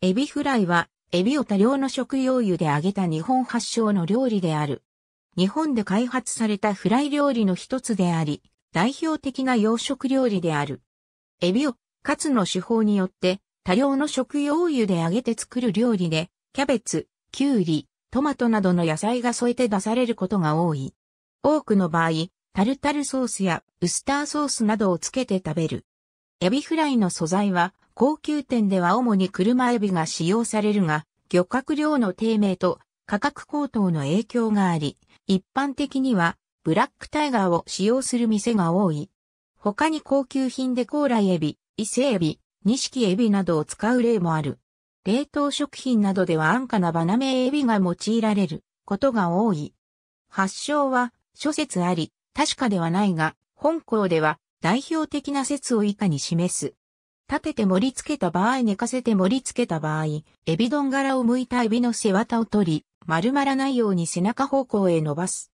エビフライは、エビを多量の食用油で揚げた日本発祥の料理である。日本で開発されたフライ料理の一つであり、代表的な洋食料理である。エビを、カツの手法によって、多量の食用油で揚げて作る料理で、キャベツ、キュウリ、トマトなどの野菜が添えて出されることが多い。多くの場合、タルタルソースやウスターソースなどをつけて食べる。エビフライの素材は、高級店では主に車エビが使用されるが、漁獲量の低迷と価格高騰の影響があり、一般的にはブラックタイガーを使用する店が多い。他に高級品で高麗エビ、伊勢エビ、錦エビなどを使う例もある。冷凍食品などでは安価なバナメエビが用いられることが多い。発祥は諸説あり、確かではないが、本校では代表的な説を以下に示す。立てて盛り付けた場合、寝かせて盛り付けた場合、エビ丼柄を剥いたエビの背わたを取り、丸まらないように背中方向へ伸ばす。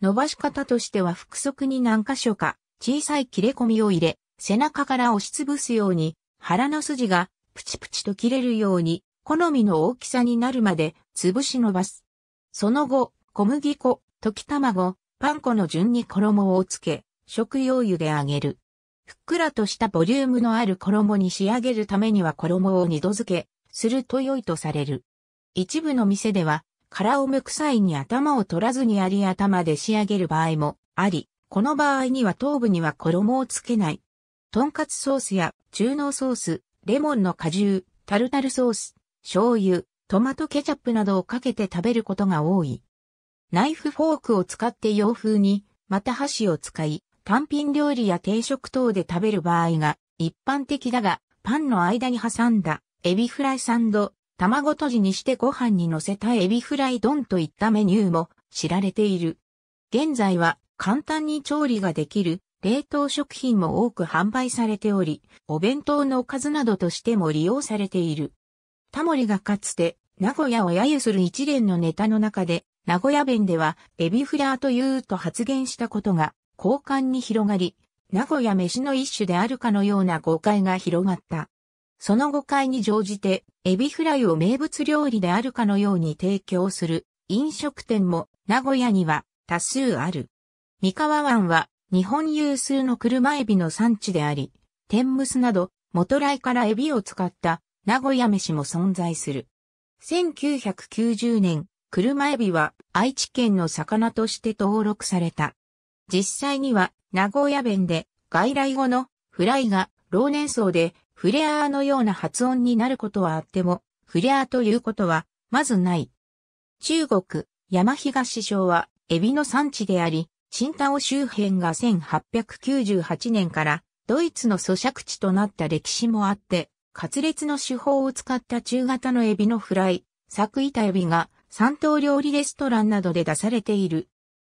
伸ばし方としては腹側に何箇所か小さい切れ込みを入れ、背中から押しつぶすように、腹の筋がプチプチと切れるように、好みの大きさになるまで潰し伸ばす。その後、小麦粉、溶き卵、パン粉の順に衣をつけ、食用油で揚げる。ふっくらとしたボリュームのある衣に仕上げるためには衣を二度漬けすると良いとされる。一部の店では、殻を剥く際に頭を取らずにあり頭で仕上げる場合もあり、この場合には頭部には衣をつけない。とんかつソースや中濃ソース、レモンの果汁、タルタルソース、醤油、トマトケチャップなどをかけて食べることが多い。ナイフフォークを使って洋風に、また箸を使い、単品料理や定食等で食べる場合が一般的だが、パンの間に挟んだエビフライサンド、卵とじにしてご飯に乗せたエビフライ丼といったメニューも知られている。現在は簡単に調理ができる冷凍食品も多く販売されており、お弁当のおかずなどとしても利用されている。タモリがかつて名古屋を揶揄する一連のネタの中で、名古屋弁ではエビフラーと言うと発言したことが交換に広がり、名古屋飯の一種であるかのような誤解が広がった。その誤解に乗じて、エビフライを名物料理であるかのように提供する飲食店も名古屋には多数ある。三河湾は日本有数の車エビの産地であり、天むすなど元来からエビを使った名古屋飯も存在する。1990年、車エビは愛知県の魚として登録された。実際には名古屋弁で外来語のフライが老年層でフレアーのような発音になることはあっても、フレアーということはまずない。中国、山東省はエビの産地であり、青島周辺が1898年からドイツの咀嚼地となった歴史もあって、カツレツの手法を使った中型のエビのフライ、サクイタエビが三島料理レストランなどで出されている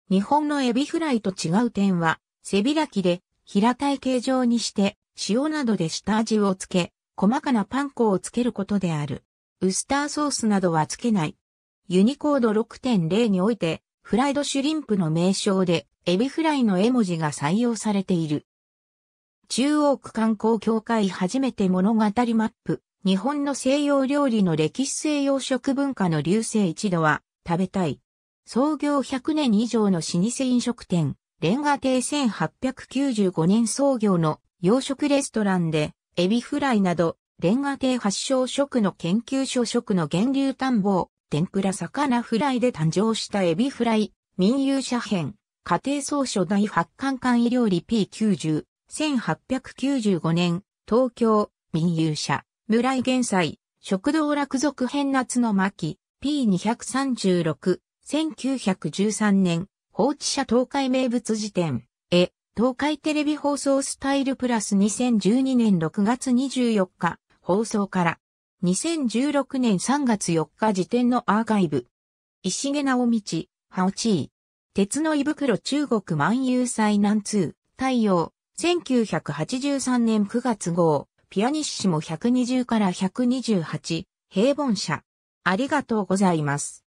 日本のエビフライと違う点は、背開きで平たい形状にして、塩などで下味をつけ、細かなパン粉をつけることである。ウスターソースなどはつけない。ユニコード6.0において、フライドシュリンプの名称で、エビフライの絵文字が採用されている。中央区観光協会初めて物語マップ。日本の西洋料理の歴史西洋食文化の流星一度は、食べたい。創業100年以上の老舗飲食店、レンガ亭1895年創業の洋食レストランで、エビフライなど、レンガ亭発祥食の研究所食の源流探訪、天ぷら魚フライで誕生したエビフライ、民有社編、家庭総書第八巻館医料理 P90、1895年、東京、民有社、村井玄在、食堂落属編夏の巻、P236、1913年、放置者東海名物辞典、え、東海テレビ放送スタイルプラス2012年6月24日、放送から、2016年3月4日辞典のアーカイブ、石毛直道、ハオチー、鉄の胃袋中国万有祭南通、太陽、1983年9月号、ピアニッシモ120から128、平凡社。ありがとうございます。